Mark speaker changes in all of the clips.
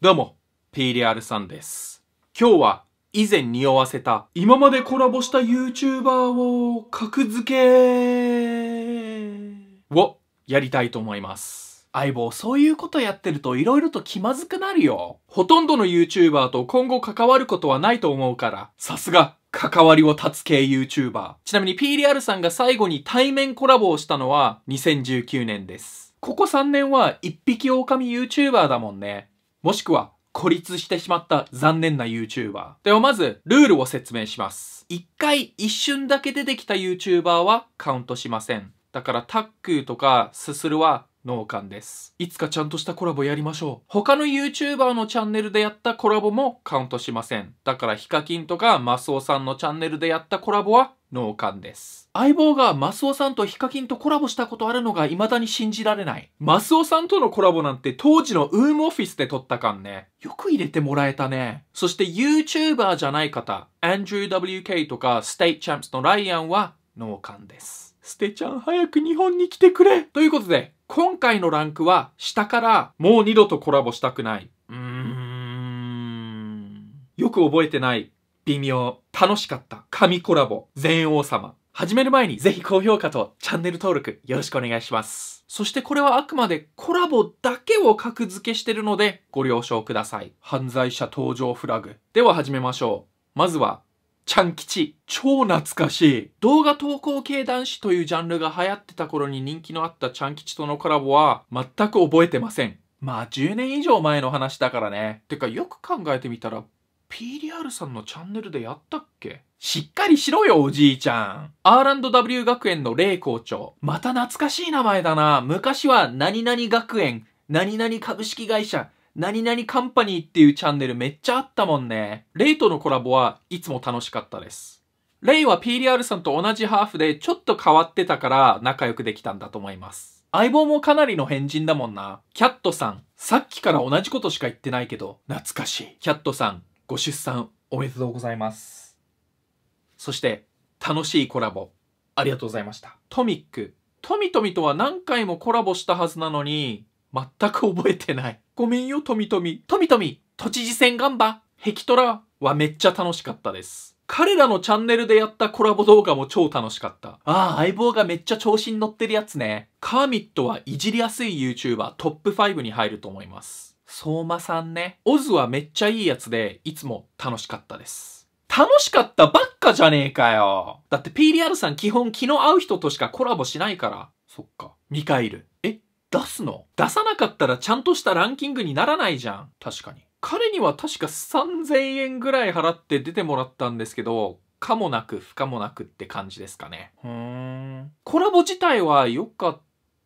Speaker 1: どうも、PDR さんです。今日は以前匂わせた今までコラボした YouTuber を格付けをやりたいと思います。相棒、そういうことやってると色々と気まずくなるよ。ほとんどの YouTuber と今後関わることはないと思うから、さすが関わりを断つ系 YouTuber。ちなみに PDR さんが最後に対面コラボをしたのは2019年です。ここ3年は一匹狼 YouTuber だもんね。もしくは孤立してしまった残念な YouTuber。ではまず、ルールを説明します。一回一瞬だけ出てきた YouTuber はカウントしません。だからタックーとかススルは脳幹です。いつかちゃんとしたコラボやりましょう。他の YouTuber のチャンネルでやったコラボもカウントしません。だからヒカキンとかマスオさんのチャンネルでやったコラボは脳幹です。相棒がマスオさんとヒカキンとコラボしたことあるのが未だに信じられない。マスオさんとのコラボなんて当時のウームオフィスで撮った感ね。よく入れてもらえたね。そして YouTuber じゃない方、アンドリュー WK とかステイチャンプのライアンは脳幹です。ステちゃん早く日本に来てくれということで、今回のランクは下からもう二度とコラボしたくない。うーん。よく覚えてない。微妙。楽しかった神コラボ全王様始める前にぜひ高評価とチャンネル登録よろしくお願いします。そしてこれはあくまでコラボだけを格付けしてるのでご了承ください。犯罪者登場フラグ。では始めましょう。まずはちゃん吉。超懐かしい。動画投稿系男子というジャンルが流行ってた頃に人気のあったちゃん吉とのコラボは全く覚えてません。まあ10年以上前の話だからね。てかよく考えてみたら PDR さんのチャンネルでやったっけしっかりしろよ、おじいちゃん。R&W 学園の霊校長。また懐かしい名前だな。昔は何々学園、何々株式会社、何々カンパニーっていうチャンネルめっちゃあったもんね。レイとのコラボはいつも楽しかったです。レイは PDR さんと同じハーフでちょっと変わってたから仲良くできたんだと思います。相棒もかなりの変人だもんな。キャットさん。さっきから同じことしか言ってないけど、懐かしい。キャットさん。ご出産おめでとうございますそして楽しいコラボありがとうございましたトミックトミトミとは何回もコラボしたはずなのに全く覚えてないごめんよトミトミトミトミ都知事選ガンバヘキトラはめっちゃ楽しかったです彼らのチャンネルでやったコラボ動画も超楽しかった。ああ、相棒がめっちゃ調子に乗ってるやつね。カーミットはいじりやすい YouTuber トップ5に入ると思います。相馬さんね。オズはめっちゃいいやつで、いつも楽しかったです。楽しかったばっかじゃねえかよ。だって PDR さん基本気の合う人としかコラボしないから。そっか。ミカイル。え出すの出さなかったらちゃんとしたランキングにならないじゃん。確かに。彼には確か3000円ぐらい払って出てもらったんですけど、かもなく不可もなくって感じですかね。うん。コラボ自体は良かった。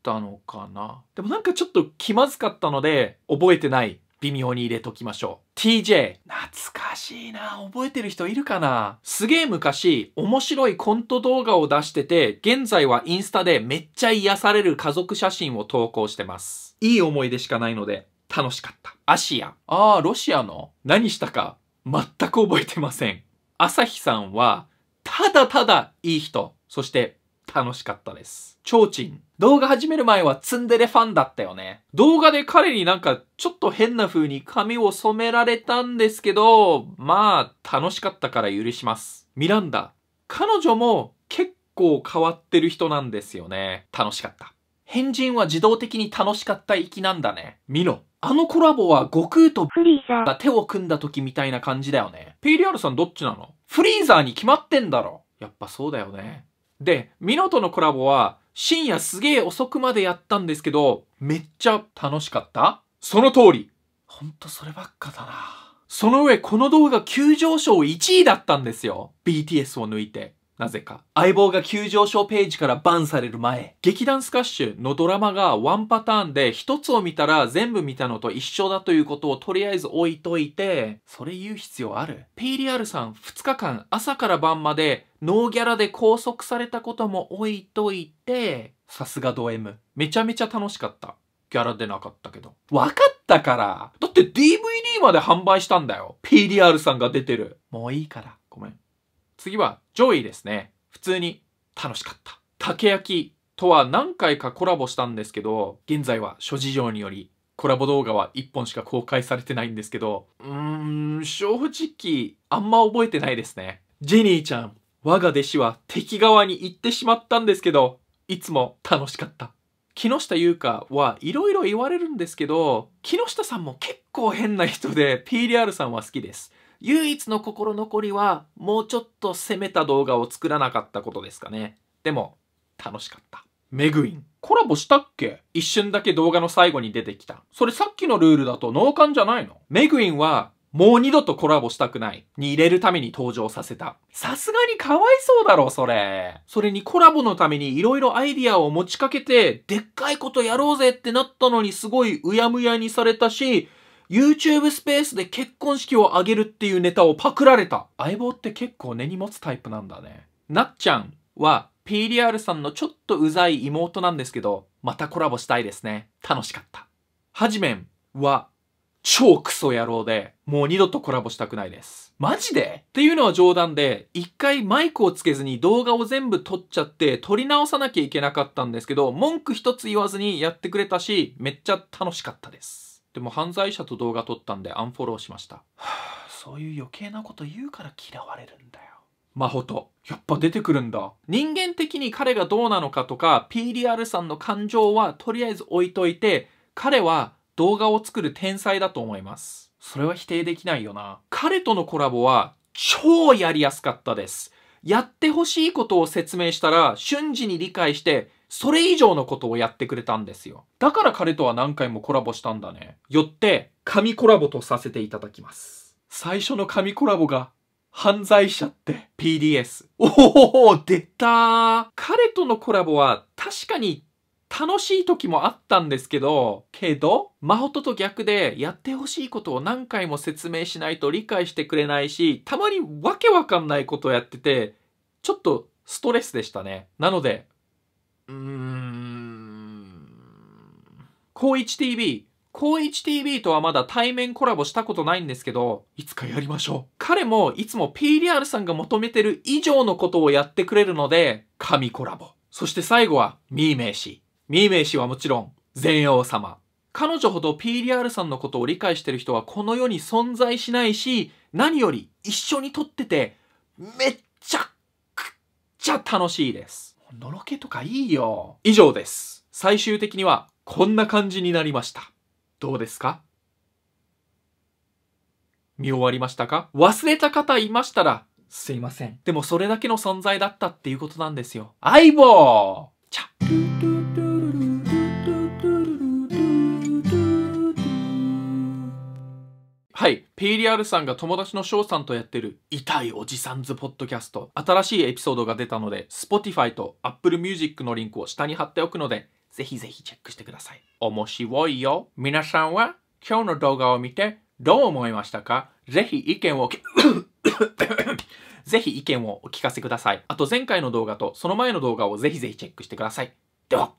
Speaker 1: たのかなでもなんかちょっと気まずかったので、覚えてない微妙に入れときましょう。TJ。懐かしいな。覚えてる人いるかなすげえ昔、面白いコント動画を出してて、現在はインスタでめっちゃ癒される家族写真を投稿してます。いい思い出しかないので、楽しかった。アシア。あー、ロシアの何したか全く覚えてません。朝日さんは、ただただいい人。そして、楽しかったです。超ょちん。動画始める前はツンデレファンだったよね。動画で彼になんかちょっと変な風に髪を染められたんですけど、まあ楽しかったから許します。ミランダ。彼女も結構変わってる人なんですよね。楽しかった。変人は自動的に楽しかった行きなんだね。ミノ。あのコラボは悟空とフリーザーが手を組んだ時みたいな感じだよね。PDR さんどっちなのフリーザーに決まってんだろ。やっぱそうだよね。で、ミノとのコラボは深夜すげえ遅くまでやったんですけど、めっちゃ楽しかったその通り。ほんとそればっかだな。その上、この動画急上昇1位だったんですよ。BTS を抜いて。なぜか。相棒が急上昇ページからバンされる前。劇団スカッシュのドラマがワンパターンで一つを見たら全部見たのと一緒だということをとりあえず置いといて、それ言う必要ある ?PDR さん2日間朝から晩までノーギャラで拘束されたことも置いといて、さすがド M。めちゃめちゃ楽しかった。ギャラ出なかったけど。わかったからだって DVD まで販売したんだよ !PDR さんが出てる。もういいから。ごめん。次はジョイですね。普通に楽しかった。竹焼きとは何回かコラボしたんですけど、現在は諸事情によりコラボ動画は1本しか公開されてないんですけど、うーん、正直あんま覚えてないですね。ジェニーちゃん、我が弟子は敵側に行ってしまったんですけど、いつも楽しかった。木下優香はいろいろ言われるんですけど、木下さんも結構変な人で PDR さんは好きです。唯一の心残りはもうちょっと攻めた動画を作らなかったことですかね。でも楽しかった。メグイン。コラボしたっけ一瞬だけ動画の最後に出てきた。それさっきのルールだと脳幹じゃないのメグインはもう二度とコラボしたくないに入れるために登場させた。さすがにかわいそうだろ、それ。それにコラボのために色々アイディアを持ちかけて、でっかいことやろうぜってなったのにすごいうやむやにされたし、YouTube スペースで結婚式を挙げるっていうネタをパクられた。相棒って結構根に持つタイプなんだね。なっちゃんは PDR さんのちょっとうざい妹なんですけど、またコラボしたいですね。楽しかった。はじめんは超クソ野郎で、もう二度とコラボしたくないです。マジでっていうのは冗談で、一回マイクをつけずに動画を全部撮っちゃって、撮り直さなきゃいけなかったんですけど、文句一つ言わずにやってくれたし、めっちゃ楽しかったです。でも犯罪者と動画撮ったんでアンフォローしました、はあ、そういう余計なこと言うから嫌われるんだよ真帆とやっぱ出てくるんだ人間的に彼がどうなのかとか PDR さんの感情はとりあえず置いといて彼は動画を作る天才だと思いますそれは否定できないよな彼とのコラボは超やりやすかったですやってほしいことを説明したら瞬時に理解してそれ以上のことをやってくれたんですよ。だから彼とは何回もコラボしたんだね。よって、神コラボとさせていただきます。最初の神コラボが、犯罪者って PDS。おお出た彼とのコラボは確かに楽しい時もあったんですけど、けど、真帆と逆でやってほしいことを何回も説明しないと理解してくれないし、たまにわけわかんないことをやってて、ちょっとストレスでしたね。なので、うーん。高一 TV。高一 TV とはまだ対面コラボしたことないんですけど、いつかやりましょう。彼もいつも PDR さんが求めてる以上のことをやってくれるので、神コラボ。そして最後は、ミーメイ氏。ミーメイ氏はもちろん、全王様。彼女ほど PDR さんのことを理解してる人はこの世に存在しないし、何より一緒に撮ってて、めっちゃくっちゃ楽しいです。のろけとかいいよ。以上です。最終的にはこんな感じになりました。どうですか見終わりましたか忘れた方いましたら、すいません。でもそれだけの存在だったっていうことなんですよ。相棒チャ PDR さんが友達の翔さんとやってる痛いおじさんズポッドキャスト。新しいエピソードが出たので、Spotify と Apple Music のリンクを下に貼っておくので、ぜひぜひチェックしてください。面白いよ。皆さんは今日の動画を見てどう思いましたかぜひ意見を ぜひ意見をお聞かせください。あと前回の動画とその前の動画をぜひぜひチェックしてください。では。